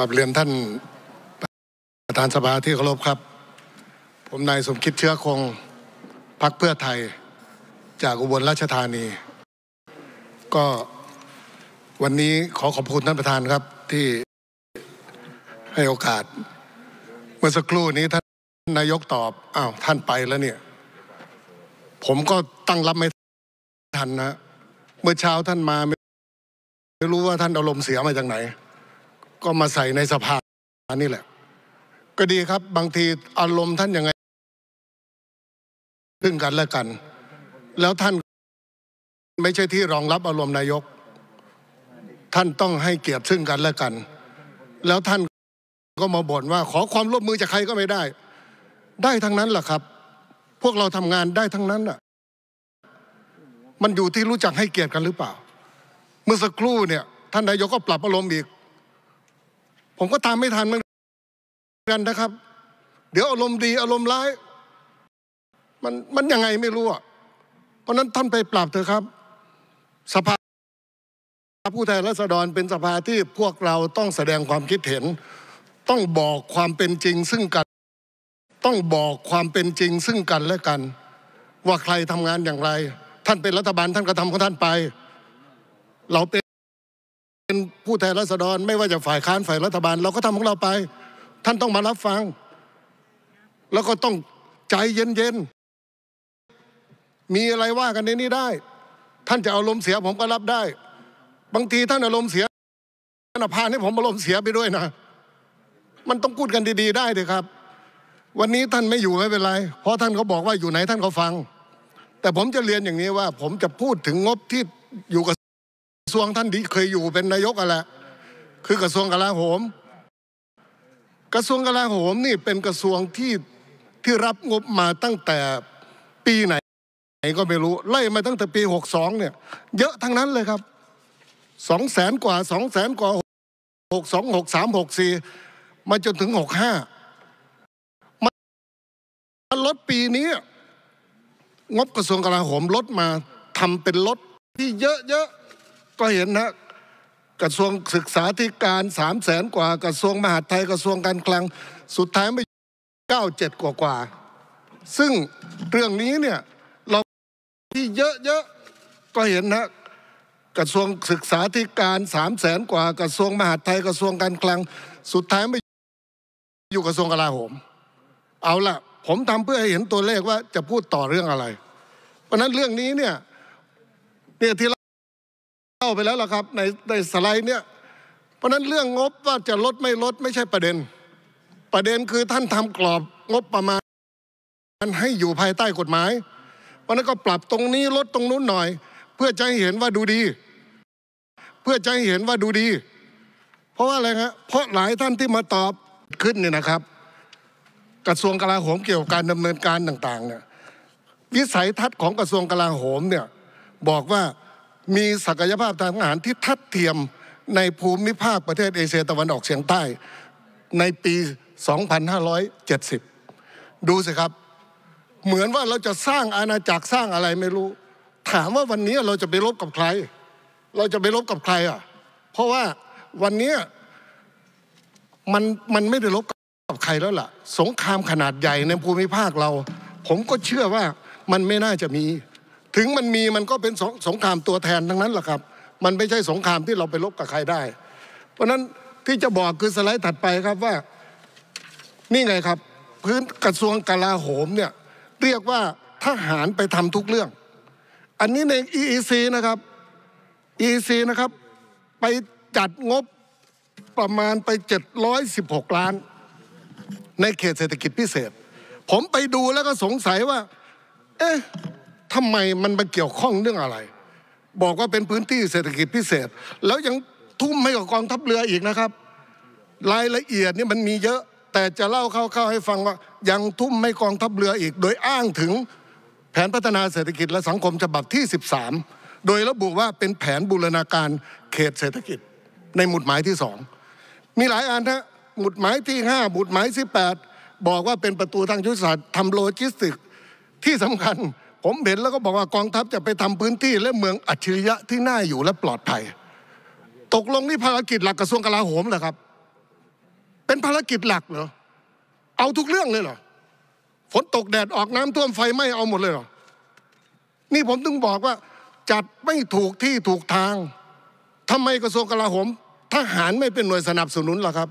กับเรียนท่านประธานสภาที่เคารพครับ ผมนายสมคิดเชื้อคงพักเพื่อไทยจากอุบลราชธานี ก็วันนี้ขอขอบคุณท่านประธานครับที่ให้โอกาส เมื่อสักครู่นี้ท่านนายกตอบอ้าวท่านไปแล้วเนี่ย ผมก็ตั้งรับไม่ทันนะ เมื่อเช้าท่านมาไม่รู้ว่าท่านอารมณ์เสียมาจากไหนก็มาใส่ในสภา นี่แหละ ก็ดีครับบางทีอารมณ์ท่านยังไงพึ่งกันและกัน แล้วท่านไม่ใช่ที่รองรับอารมณ์นายก ท่านต้องให้เกียรติซึ่งกันและกัน แล้วท่านก็มาบ่นว่า ขอความร่วมมือจากใครก็ไม่ได้ ได้ทั้งนั้นแหละครับ พวกเราทำงานได้ทั้งนั้นอ่ะ มันอยู่ที่รู้จักให้เกียรติกันหรือเปล่า เมื่อสักครู่เนี่ย ท่านนายกก็ปรับอารมณ์อีกผมก็ตามไม่ทันเหมือนกันนะครับ เดี๋ยวอารมณ์ดีอารมณ์ร้าย มันมันยังไงไม่รู้อ่ะเพราะนั้นท่านไปปรับเถอะครับสภาผู้แทนราษฎรเป็นสภาที่พวกเราต้องแสดงความคิดเห็น ต้องบอกความเป็นจริงซึ่งกัน ต้องบอกความเป็นจริงซึ่งกันและกัน ว่าใครทำงานอย่างไร ท่านเป็นรัฐบาลท่านก็ทำของท่านไปเราเป็นเป็นผู้แทนราษฎรไม่ว่าจะฝ่ายค้านฝ่ายรัฐบาลเราก็ทำของเราไป ท่านต้องมารับฟัง แล้วก็ต้องใจเย็นๆมีอะไรว่ากันในนี้ได้ ท่านจะอารมณ์เสีย ผมก็รับได้ บางทีท่านอารมณ์เสียท่านพาให้ผมอารมณ์เสียไปด้วยนะ มันต้องพูดกันดี ๆ ได้เลยครับ วันนี้ท่านไม่อยู่ไม่เป็นไรเพราะท่านเขาบอกว่าอยู่ไหนท่านก็ฟัง แต่ผมจะเรียนอย่างนี้ว่า ผมจะพูดถึงงบที่อยู่กับทรวงท่านที่เคยอยู่เป็นนายกอะไรคือกระทรวงกลาโหม กระทรวงกลาโหมนี่เป็นกระทรวงที่ที่รับงบมาตั้งแต่ปีไหนไหนก็ไม่รู้ไล่มาตั้งแต่ปีหกสองเนี่ยเยอะทั้งนั้นเลยครับสองแสนกว่าสองแสนกว่าหกสองหกสามหกสี่มาจนถึงหกห้ามันลดปีนี้งบกระทรวงกลาโหมลดมาทำเป็นลดที่เยอะเยอะก็เห็นนะกระทรวงศึกษาธิการสามแสนกว่า กระทรวงมหาดไทยกระทรวงการคลัง สุดท้ายไม่เก้าเจ็ดกว่ากว่าซึ่งเรื่องนี้เนี่ยเราที่เยอะๆก็เห็นนะกระทรวงศึกษาธิการสามแสนกว่า กระทรวงมหาดไทยกระทรวงการคลัง สุดท้ายไม่อยู่กระทรวงกลาโหม เอาละผมทำเพื่อให้เห็นตัวเลขว่าจะพูดต่อเรื่องอะไร เพราะนั้นเรื่องนี้เนี่ยเนี่ยที่เข้าไปแล้วล่ะครับในในสไลด์เนี่ย เพราะนั้นเรื่องงบว่าจะลดไม่ลดไม่ใช่ประเด็น ประเด็นคือท่านทำกรอบงบประมาณมันให้อยู่ภายใต้กฎหมาย เพราะนั้นก็ปรับตรงนี้ลดตรงนู้นหน่อย เพื่อจะให้เห็นว่าดูดี เพื่อจะให้เห็นว่าดูดี เพราะว่าอะไรฮะเพราะหลายท่านที่มาตอบขึ้นเนี่ยนะครับ กระทรวงกลาโหมเกี่ยวกับการดำเนินการต่างๆเนี่ยวิสัยทัศน์ของกระทรวงกลาโหมเนี่ยบอกว่ามีศักยภาพทางทหารที่ทัดเทียมในภูมิภาคประเทศเอเชียตะวันออกเฉียงใต้ ในปี 2570 ดูสิครับ เหมือนว่าเราจะสร้างอาณาจักรสร้างอะไรไม่รู้ ถามว่าวันนี้เราจะไปรบกับใคร เราจะไปรบกับใครอ่ะ เพราะว่าวันนี้มันมันไม่ได้รบกับใครแล้วล่ะ สงครามขนาดใหญ่ในภูมิภาคเรา ผมก็เชื่อว่ามันไม่น่าจะมีถึงมันมีมันก็เป็นสงสงครามตัวแทนทั้งนั้นแหละครับ มันไม่ใช่สงครามที่เราไปลบกับใครได้ เพราะฉะนั้นที่จะบอกคือสไลด์ถัดไปครับว่า นี่ไงครับพื้นกระทรวงกลาโหมเนี่ย เรียกว่าทหารไปทำทุกเรื่อง อันนี้ใน EEC นะครับ EEC นะครับ ไปจัดงบประมาณไป 716 ล้านในเขตเศรษฐกิจพิเศษ ผมไปดูแล้วก็สงสัยว่า เอ๊ะทำไมมันมาเกี่ยวข้องเรื่องอะไร บอกว่าเป็นพื้นที่เศรษฐกิจพิเศษ แล้วยังทุ่มให้กับกองทัพเรืออีกนะครับ รายละเอียดนี่มันมีเยอะแต่จะเล่าเข้าๆให้ฟังว่ายังทุ่มให้กองทัพเรืออีก โดยอ้างถึงแผนพัฒนาเศรษฐกิจและสังคมฉบับที่ 13 โดยระบุว่าเป็นแผนบูรณาการเขตเศรษฐกิจในหมุดหมายที่สองมีหลายอันนะหมุดหมายที่5หมุดหมายที่8บอกว่าเป็นประตูทางยุทธศาสตร์ทำโลจิสติกที่สำคัญผมเห็นแล้วก็บอกว่ากองทัพจะไปทำพื้นที่และเมืองอัจฉริยะที่น่าอยู่และปลอดภัยตกลงนี่ภารกิจหลักกระทรวงกลาโหมเหรอครับ เป็นภารกิจหลักเหรอ เอาทุกเรื่องเลยเหรอ ฝนตกแดดออกน้ำท่วมไฟไหม้เอาหมดเลยเหรอนี่ผมต้องบอกว่า จัดไม่ถูกที่ถูกทาง ทำไมกระทรวงกลาโหมทหารไม่เป็นหน่วยสนับสนุนเหรอครับ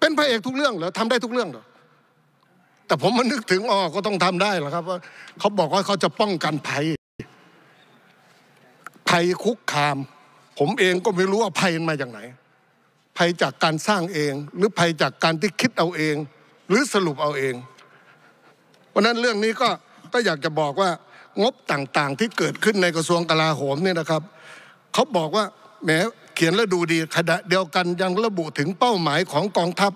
เป็นพระเอกทุกเรื่องเหรอทำได้ทุกเรื่องเหรอแต่ผมมานึกถึงอ๋อก็ต้องทำได้หรอครับว่าเขาบอกว่าเขาจะป้องกันภัยภัยคุกคาม ผมเองก็ไม่รู้ว่าภัยมาจากไหนภัยจากการสร้างเอง หรือภัยจากการที่คิดเอาเองหรือสรุปเอาเองเพราะนั้นเรื่องนี้ก็ก็อยากจะบอกว่างบต่าง ๆ ที่เกิดขึ้นในกระทรวงกลาโหมเนี่ยนะครับเขาบอกว่าแหมเขียนแล้วดูดีขณะเดียวกันยังระบุถึงเป้าหมายของกองทัพ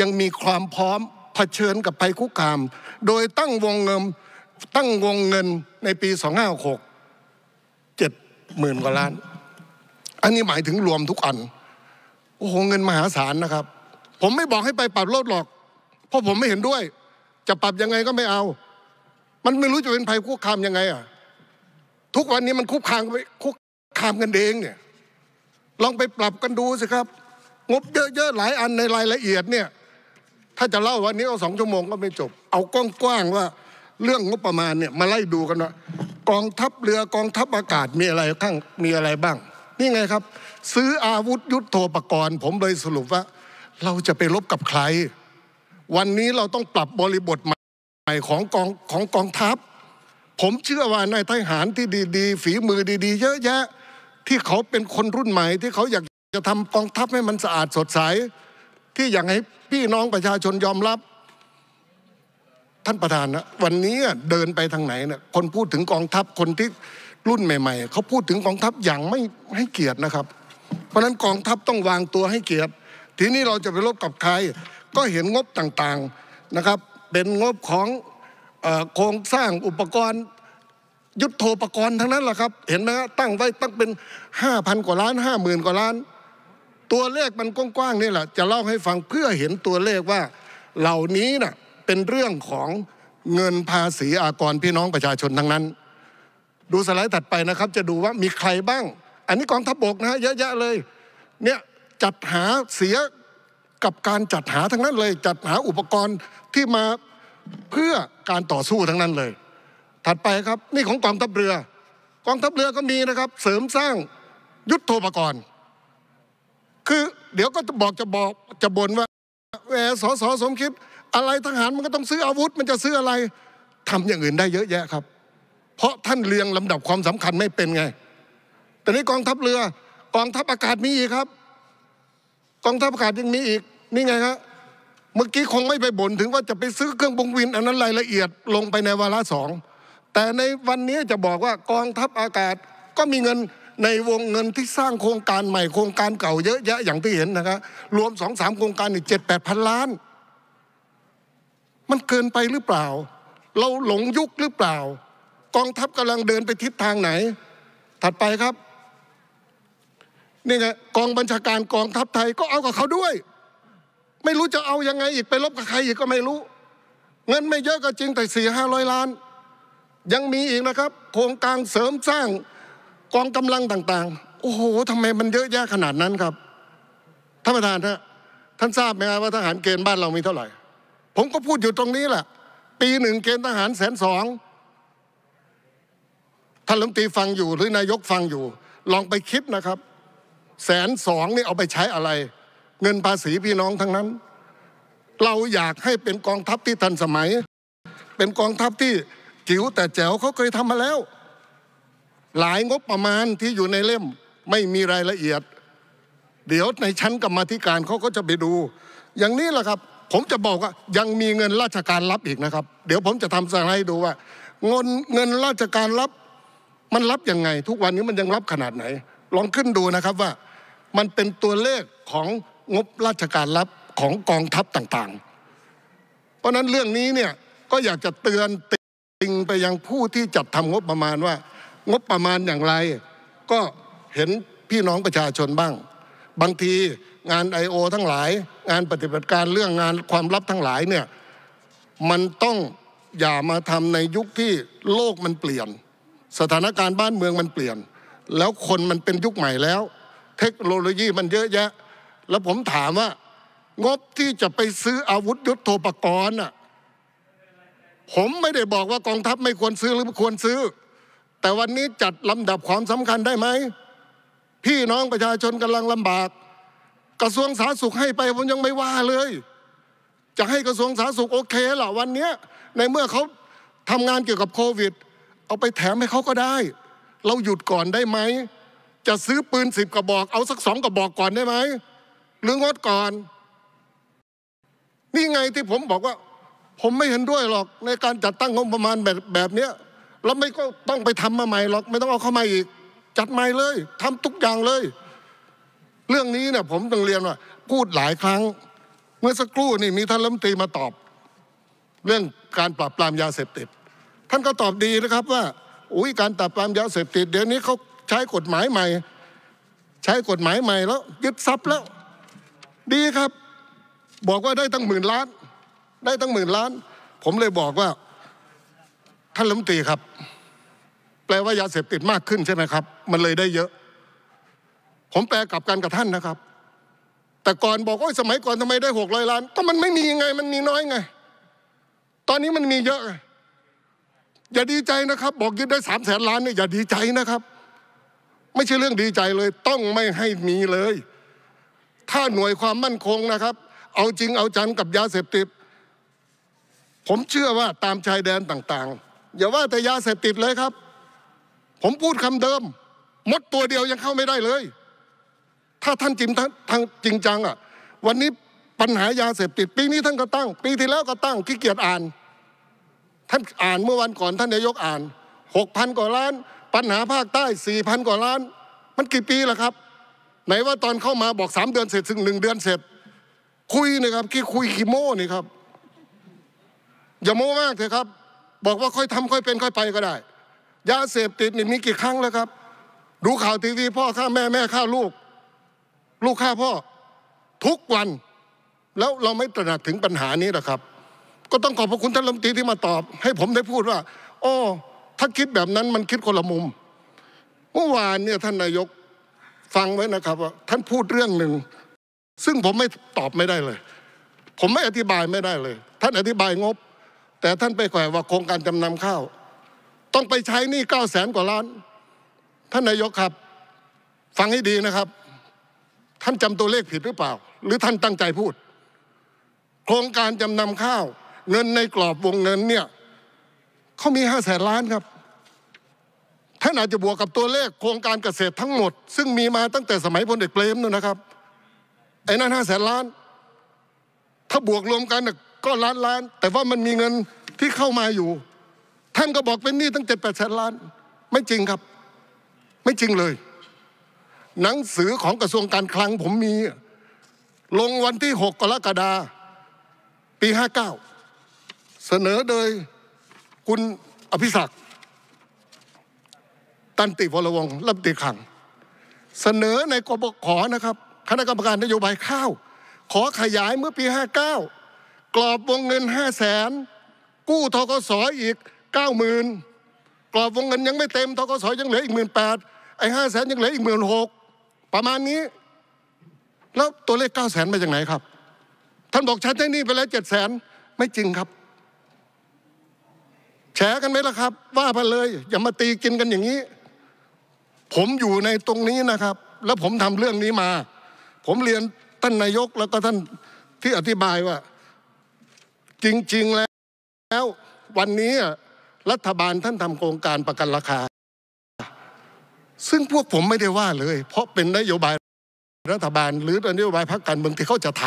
ยังมีความพร้อมเผชิญกับภัยคุกคาม โดยตั้งวงเงินตั้งวงเงินในปี 2 5 6 7หมื่นกว่าล้าน อันนี้หมายถึงรวมทุกอันโอ้โห เงินมหาศาลนะครับ ผมไม่บอกให้ไปปรับลดหรอก เพราะผมไม่เห็นด้วย จะปรับยังไงก็ไม่เอา มันไม่รู้จะเป็นภัยคุกคามยังไงอ่ะทุกวันนี้มันคุกคามคุกคามกันเองเนี่ย ลองไปปรับกันดูสิครับ งบเยอะๆหลายอันในรายละเอียดเนี่ยถ้าจะเล่าวันนี้เอาสองชั่วโมงก็ไม่จบ เอากกว้างว่าเรื่องงบประมาณเนี่ยมาไล่ดูกันว่ากองทัพเรือกองทัพอากาศมีอะไรข้างมีอะไรบ้าง นี่ไงครับ ซื้ออาวุธยุทโธปกรณ์ ผมเลยสรุปว่า เราจะไปรบกับใคร วันนี้เราต้องปรับบริบทใหม่ของกองของกองทัพ ผมเชื่อว่านายทหารที่ดี ๆ ฝีมือดีๆ เยอะแยะที่เขาเป็นคนรุ่นใหม่ที่เขาอยากจะทำกองทัพให้มันสะอาดสดใสที่อยากให้พี่น้องประชาชนยอมรับท่านประธานนะวันนี้เดินไปทางไหนเนะี่ยคนพูดถึงกองทัพคนที่รุ่นใหม่ ๆเขาพูดถึงกองทัพอย่างไม่ให้เกียรตินะครับ เพราะฉะนั้นกองทัพต้องวางตัวให้เกียรติทีนี้เราจะไปลบกับใคร ก็เห็นงบต่าง ๆนะครับ เป็นงบของโครงสร้างอุปกรณ์ ยุทโธปกรณ์ทั้งนั้นแหละครับ เห็นไหมตั้งไว้ตั้งเป็น5,000กว่าล้าน 50,000 กว่าล้านตัวเลขมันกว้างๆนี่แหละจะเล่าให้ฟังเพื่อเห็นตัวเลขว่าเหล่านี้นะ่ะเป็นเรื่องของเงินภาษีอากรพี่น้องประชาชนทั้งนั้น ดูสไลด์ถัดไปนะครับจะดูว่ามีใครบ้าง อันนี้กองทัพบบกนะเยอะแยะเลยเนี่ยจัดหาเสียกับการจัดหาทั้งนั้นเลย จัดหาอุปกรณ์ที่มาเพื่อการต่อสู้ทั้งนั้นเลย ถัดไปครับ นี่ของกองทัพเรือ กองทัพเรือก็มีนะครับเสริมสร้างยุทธโภปกรณ์คือเดี๋ยวก็จะบอกจะบอกจะบ่นว่าแหมสสสมคิดอะไรทหารมันก็ต้องซื้ออาวุธ มันจะซื้ออะไรทำอย่างอื่นได้เยอะแยะครับ เพราะท่านเรียงลำดับความสำคัญไม่เป็นไงแต่ในกองทัพเรือกองทัพอากาศมีอีกครับ กองทัพอากาศยังมีอีกนี่ไงครับเมื่อกี้คงไม่ไปบ่นถึงว่าจะไปซื้อเครื่องบงวิน อันนั้นรายละเอียดลงไปในวาระสองแต่ในวันนี้จะบอกว่ากองทัพอากาศก็มีเงินในวงเงินที่สร้างโครงการใหม่โครงการเก่าเยอะแยะอย่างที่เห็นนะครับ รวมสองสามโครงการอีกเจ็ดแปดพันล้าน มันเกินไปหรือเปล่า เราหลงยุคหรือเปล่า กองทัพกำลังเดินไปทิศทางไหนถัดไปครับนี่ไงกองบัญชาการกองทัพไทยก็เอากับเขาด้วย ไม่รู้จะเอายังไง อีกไปลบกับใครอีกก็ไม่รู้ เงินไม่เยอะก็จริงแต่สี่ห้าร้อยล้าน ยังมีอีกนะครับ โครงการเสริมสร้างกองกำลังต่าง ๆ โอ้โหทำไมมันเยอะแยะขนาดนั้นครับท่านประธานฮะท่านทราบไหมครับว่าทหารเกณฑ์บ้านเรามีเท่าไหร่ ผมก็พูดอยู่ตรงนี้แหละ ปีหนึ่งเกณฑ์ทหารแสนสองท่านรัมตีฟังอยู่ หรือนายกฟังอยู่ ลองไปคิดนะครับ แสนสองนี่เอาไปใช้อะไร เงินภาษีพี่น้องทั้งนั้น เราอยากให้เป็นกองทัพที่ทันสมัย เป็นกองทัพที่จิ๋วแต่แจ๋วเขาเคยทำมาแล้วหลายงบประมาณที่อยู่ในเล่มไม่มีรายละเอียด เดี๋ยวในชั้นกรรมธิการเขาก็จะไปดู อย่างนี้แหละครับ ผมจะบอกว่ายังมีเงินราชการรับอีกนะครับ เดี๋ยวผมจะทำสไลด์ดูว่าเงินเงินราชการรับมันรับยังไง ทุกวันนี้มันยังรับขนาดไหน ลองขึ้นดูนะครับว่ามันเป็นตัวเลขของงบราชการรับของกองทัพต่างๆ เพราะนั้นเรื่องนี้เนี่ยก็อยากจะเตือนติงไปยังผู้ที่จัดทำงบประมาณว่างบประมาณอย่างไร ก็เห็นพี่น้องประชาชนบ้าง บางทีงาน I.O. ทั้งหลายงานปฏิบัติการเรื่องงานความลับทั้งหลายเนี่ยมันต้องอย่ามาทำในยุคที่โลกมันเปลี่ยน สถานการณ์บ้านเมืองมันเปลี่ยน แล้วคนมันเป็นยุคใหม่แล้ว เทคโนโลยีมันเยอะแยะ แล้วผมถามว่างบที่จะไปซื้ออาวุธยุโทโธปกรณ์อ่ะผมไม่ได้บอกว่ากองทัพไม่ควรซื้อหรือควรซื้อแต่วันนี้จัดลำดับความสำคัญได้ไหมพี่น้องประชาชนกำลังลำบากกระทรวงสาธารณสุขให้ไปผมยังไม่ว่าเลย จะให้กระทรวงสาธารณสุข โอเคเหรอวันนี้ในเมื่อเขาทำงานเกี่ยวกับโควิด เอาไปแถมให้เขาก็ได้ เราหยุดก่อนได้ไหมจะซื้อปืนสิบกระบอก เอาสักสองกระบอกก่อนได้ไหมหรืองดก่อนนี่ไงที่ผมบอกว่า ผมไม่เห็นด้วยหรอกในการจัดตั้งงบประมาณแบบแบบนี้แล้วไม่ก็ต้องไปทำมาใหม่หรอกไม่ต้องเอาเข้ามาอีก จัดใหม่เลย ทำทุกอย่างเลย เรื่องนี้เนี่ยผมต้องเรียนว่า พูดหลายครั้ง เมื่อสักครู่นี่มีท่านรัฐมนตรีมาตอบ เรื่องการปราบปรามยาเสพติดท่านก็ตอบดีนะครับ ว่า อุ้ยการปราบปรามยาเสพติดเดี๋ยวนี้เขาใช้กฎหมายใหม่ ใช้กฎหมายใหม่แล้วยึดทรัพย์แล้ว ดีครับ บอกว่าได้ตั้งหมื่นล้าน ได้ตั้งหมื่นล้าน ผมเลยบอกว่าลำตีครับ แปลว่ายาเสพติดมากขึ้นใช่ไหมครับ มันเลยได้เยอะ ผมแปลกลับกันกับท่านนะครับ แต่ก่อนบอกว่าสมัยก่อนทำไมได้หกร้อยล้าน ก็มันไม่มีไง มันมีน้อยไง ตอนนี้มันมีเยอะ อย่าดีใจนะครับ บอกยึดได้สามแสนล้านเนี่ยอย่าดีใจนะครับ ไม่ใช่เรื่องดีใจเลย ต้องไม่ให้มีเลย ถ้าหน่วยความมั่นคงนะครับ เอาจริงเอาจังกับยาเสพติด ผมเชื่อว่าตามชายแดนต่าง ๆอย่าว่าแต่ยาเสพติดเลยครับ ผมพูดคำเดิมมดตัวเดียวยังเข้าไม่ได้เลย ถ้าท่านจริงทางจริงจังอ่ะวันนี้ปัญหายาเสพติด ปีนี้ท่านก็ตั้ง ปีที่แล้วก็ตั้งขี้เกียจอ่าน ท่านอ่านเมื่อวันก่อนท่านนายกอ่านหกพันกว่าล้าน ปัญหาภาคใต้สี่พันกว่าล้านมันกี่ปีแล้วครับ ไหนว่าตอนเข้ามาบอกสามเดือนเสร็จถึงหนึ่งเดือนเสร็จ คุยนะครับขี้คุยขี้โม้นี่ครับ อย่าโม้มากเถอะครับบอกว่าค่อยทำค่อยเป็นค่อยไปก็ได้ยาเสพติดนี่มีกี่ครั้งแล้วครับ ดูข่าวทีวี พ่อฆ่าแม่แม่ฆ่าลูก ลูกฆ่าพ่อทุกวันแล้วเราไม่ตระหนักถึงปัญหานี้หรอครับ ก็ต้องขอบพระคุณท่านรัฐมนตรีที่มาตอบ ให้ผมได้พูดว่าโอ้ถ้าคิดแบบนั้นมันคิดคนละมุมเมื่อวานเนี่ยท่านนายกฟังไว้นะครับว่าท่านพูดเรื่องหนึ่งซึ่งผมไม่ตอบไม่ได้เลย ผมไม่อธิบายไม่ได้เลย ท่านอธิบายงบแต่ท่านไปแขวะว่าโครงการจำนำข้าว ต้องไปใช้หนี้เก้าแสนกว่าล้าน ท่านนายกครับฟังให้ดีนะครับ ท่านจำตัวเลขผิดหรือเปล่า หรือท่านตั้งใจพูด โครงการจำนำข้าว เงินในกรอบวงเงินเนี่ยเขามีห้าแสนล้านครับท่านอาจจะบวกกับตัวเลขโครงการเกษตรทั้งหมด ซึ่งมีมาตั้งแต่สมัยพลเอกเปรมนู่นนะครับไอ้นั่นห้าแสนล้าน ถ้าบวกรวมกันก็ล้านล้าน แต่ว่ามันมีเงินที่เข้ามาอยู่ ท่านก็บอกเป็นหนี้ตั้งเจ็ดแปดแสนล้าน ไม่จริงครับ ไม่จริงเลย หนังสือของกระทรวงการคลังผมมี ลงวันที่หกกรกฎาปีห้าเก้าเสนอโดยคุณอภิศักดิ์ตันติวรวงรับติขังเสนอในกบขนะครับ คณะกรรมการนโยบายข้าว ขอขยายเมื่อปี 59กรอบวงเงินห้าแสนกู้ทกศออีกเก้าหมื่นกรอบวงเงินยังไม่เต็มทกศยังเหลืออีกหมื่นแปดไอ้ห้าแสนยังเหลืออีกหมื่นหกประมาณนี้ แล้วตัวเลขเก้าแสนมาจากไหนครับ ท่านบอกฉันได้นี่ไปแล้วเจ็ดแสนไม่จริงครับแฉกันไหมล่ะครับ ว่าไปเลย อย่ามาตีกินกันอย่างนี้ ผมอยู่ในตรงนี้นะครับ แล้วผมทำเรื่องนี้มา ผมเรียนท่านนายกแล้วก็ท่านที่อธิบายว่าจริงๆแล้ววันนี้รัฐบาลท่านทำโครงการประกันราคา ซึ่งพวกผมไม่ได้ว่าเลยเพราะเป็นนโยบายรัฐบาล หรือนโยบายพรรคการเมืองที่เขาจะท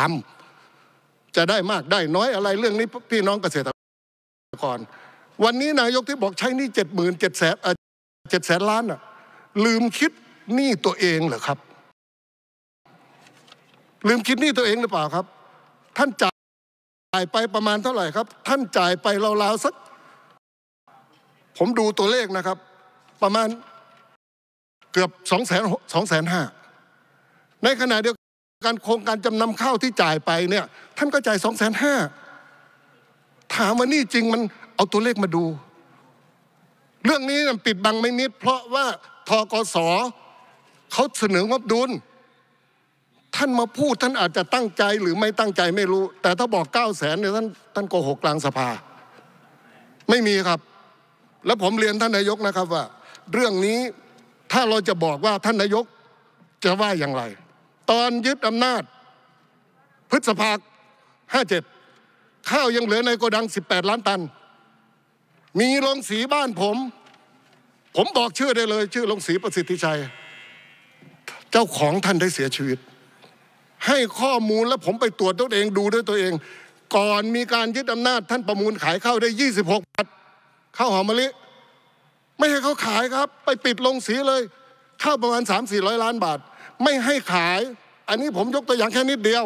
ำจะได้มากได้น้อยอะไรเรื่องนี้พี่น้องเกษตรกรวันนี้นายกที่บอกใช้นี่เจ็ดหมื่นเจ็ดแสนเจ็ดแสนล้านอะลืมคิดหนี้ตัวเองเหรอครับ ลืมคิดหนี้ตัวเองหรือเปล่าครับท่านจ่าายไปประมาณเท่าไหร่ครับ ท่านจ่ายไปราวๆสัก ผมดูตัวเลขนะครับ ประมาณเกือบสองแสนสองแสนห้าในขณะเดียวกัน โครงการจำนำข้าวที่จ่ายไปเนี่ยท่านก็จ่ายสองแสนห้าถามว่านี่จริงมันเอาตัวเลขมาดู เรื่องนี้ปิดบังไม่นิดเพราะว่า ทกศเขาเสนองบดุลท่านมาพูดท่านอาจจะตั้งใจหรือไม่ตั้งใจไม่รู้ แต่ถ้าบอกเก้าแสนเนี่ยท่านท่านโกหกกลางสภา ไม่มีครับ แล้วผมเรียนท่านนายกนะครับว่า เรื่องนี้ถ้าเราจะบอกว่าท่านนายกจะว่าอย่างไร ตอนยึดอำนาจ พฤษภาห้าเจ็ดข้าวยังเหลือในโกดัง 18 ล้านตัน มีโรงสีบ้านผม ผมบอกชื่อได้เลย ชื่อโรงสีประสิทธิชัยเจ้าของท่านได้เสียชีวิตให้ข้อมูลแล้วผมไปตรวจตัวเองดูด้วยตัวเอง ก่อนมีการยึดอำนาจท่านประมูลขายเข้าได้ 26บาทข้าวหอมมะลิไม่ให้เขาขายครับไปปิดลงสีเลยข้าวประมาณ3 4 0 0 ล้านบาท ไม่ให้ขายอันนี้ผมยกตัวอย่างแค่นิดเดียว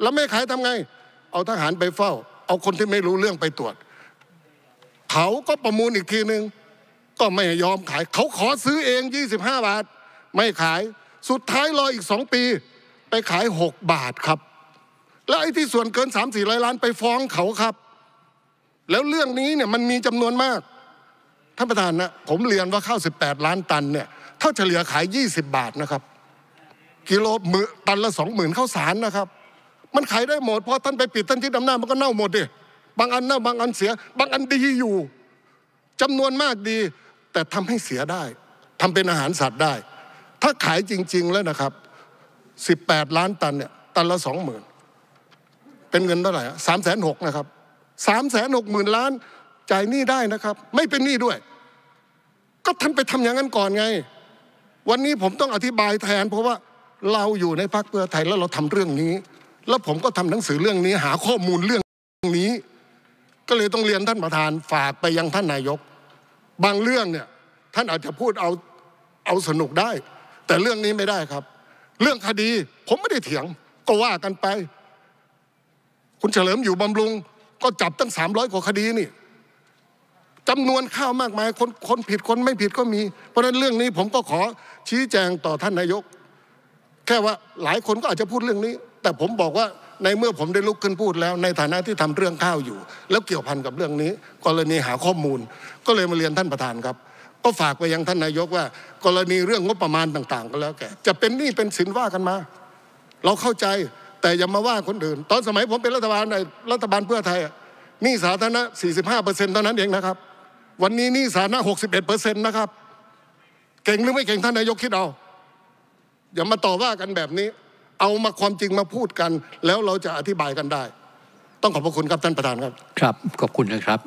แล้วไม่ขายทำไง เอาทหารไปเฝ้า เอาคนที่ไม่รู้เรื่องไปตรวจเขาก็ประมูลอีกทีหนึ่งก็ไม่ยอมขายเขาขอซื้อเอง 25 บาท ไม่ขายสุดท้ายรออีกสองปีไปขาย 6 บาทครับ แล้วไอ้ที่ส่วนเกิน 3 4ร้อยล้านไปฟ้องเขาครับ แล้วเรื่องนี้เนี่ยมันมีจำนวนมาก ท่านประธานนะ ผมเรียนว่าข้าว18 ล้านตันเนี่ยเท่าเฉลี่ยขาย 20 บาทนะครับ กิโลมือตันละสองหมื่นข้าวสารนะครับ มันขายได้หมดเพราะท่านไปปิด ท่านที่ดำหน้ามันก็เน่าหมดดิบางอันเน่าบางอันเสีย บางอันดีอยู่จำนวนมากดี แต่ทำให้เสียได้ทำเป็นอาหารสัตว์ได้ ถ้าขายจริงๆแล้วนะครับ18 ล้านตันเนี่ยตันละสองหมื่นเป็นเงินเท่าไหร่สามแสนหกนะครับสามแสนหกหมื่นล้านจ่ายหนี้ได้นะครับไม่เป็นหนี้ด้วย ก็ท่านไปทำอย่างนั้นก่อนไงวันนี้ผมต้องอธิบายแทนเพราะว่าเราอยู่ในพรรคเพื่อไทยแล้วเราทำเรื่องนี้ แล้วผมก็ทำหนังสือเรื่องนี้ หาข้อมูลเรื่องนี้ ก็เลยต้องเรียนท่านประธานฝากไปยังท่านนายก บางเรื่องเนี่ย ท่านอาจจะพูดเอาเอาสนุกได้ แต่เรื่องนี้ไม่ได้ครับเรื่องคดี ผมไม่ได้เถียงก็ว่ากันไป คุณเฉลิมอยู่บำรุง ก็จับตั้งสามร้อยกว่าคดีนี่จำนวนข้าวมากมายคนคนผิดคนไม่ผิดก็มี เพราะนั้นเรื่องนี้ผมก็ขอชี้แจงต่อท่านนายก แค่ว่าหลายคนก็อาจจะพูดเรื่องนี้ แต่ผมบอกว่าในเมื่อผมได้ลุกขึ้นพูดแล้วในฐานะที่ทำเรื่องข้าวอยู่ แล้วเกี่ยวพันกับเรื่องนี้กรณีหาข้อมูล ก็เลยมาเรียนท่านประธานครับก็ฝากไปยังท่านนายกว่ากรณีเรื่องงบประมาณต่าง ๆก็แล้วแกจะเป็นหนี้เป็นสินว่ากันมา เราเข้าใจแต่อย่ามาว่าคนอื่น ตอนสมัยผมเป็นรัฐบาลในรัฐบาลเพื่อไทยหนี้สาธารณะ 45เปอร์เซ็นต์เท่านั้นเองนะครับ วันนี้หนี้สาธารณะ 61เปอร์เซ็นต์นะครับเก่งหรือไม่เก่งท่านนายกคิดเอาอย่ามาต่อว่ากันแบบนี้ เอามาความจริงมาพูดกัน แล้วเราจะอธิบายกันได้ ต้องขอบพระคุณครับท่านประธานครับครับขอบคุณนะครับ